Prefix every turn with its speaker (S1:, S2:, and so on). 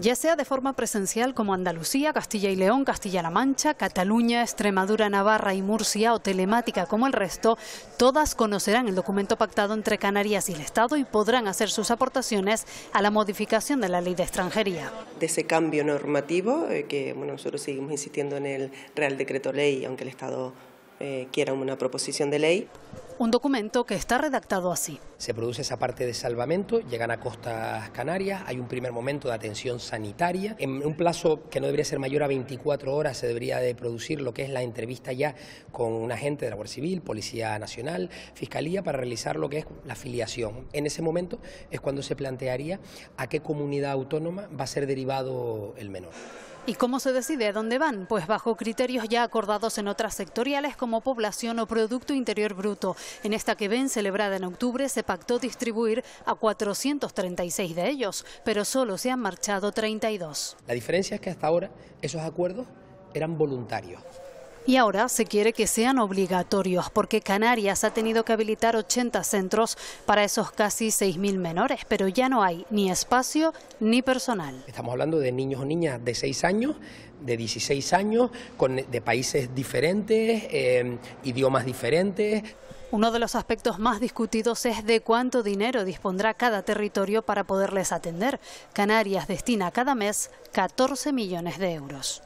S1: ya sea de forma presencial como Andalucía, Castilla y León, Castilla-La Mancha, Cataluña, Extremadura, Navarra y Murcia o telemática como el resto, todas conocerán el documento pactado entre Canarias y el Estado y podrán hacer sus aportaciones a la modificación de la ley de extranjería.
S2: De ese cambio normativo, eh, que bueno, nosotros seguimos insistiendo en el Real Decreto Ley, aunque el Estado eh, quiera una proposición de ley un documento que está redactado así. Se produce esa parte de salvamento, llegan a costas canarias, hay un primer momento de atención sanitaria. En un plazo que no debería ser mayor a 24 horas se debería de producir lo que es la entrevista ya con un agente de la Guardia Civil, Policía Nacional, Fiscalía, para realizar lo que es la filiación. En ese momento es cuando se plantearía a qué comunidad autónoma va a ser derivado el menor. ¿Y cómo se decide a dónde van? Pues bajo criterios
S1: ya acordados en otras sectoriales como población o Producto Interior Bruto. En esta que ven, celebrada en octubre, se pactó distribuir a 436 de ellos, pero solo se han marchado 32.
S2: La diferencia es que hasta ahora esos acuerdos eran voluntarios.
S1: Y ahora se quiere que sean obligatorios, porque Canarias ha tenido que habilitar 80 centros para esos casi 6.000 menores, pero ya no hay ni espacio ni
S2: personal. Estamos hablando de niños o niñas de 6 años, de 16 años, de países diferentes, eh, idiomas diferentes. Uno de los aspectos más
S1: discutidos es de cuánto dinero dispondrá cada territorio para poderles atender. Canarias destina cada mes 14 millones de euros.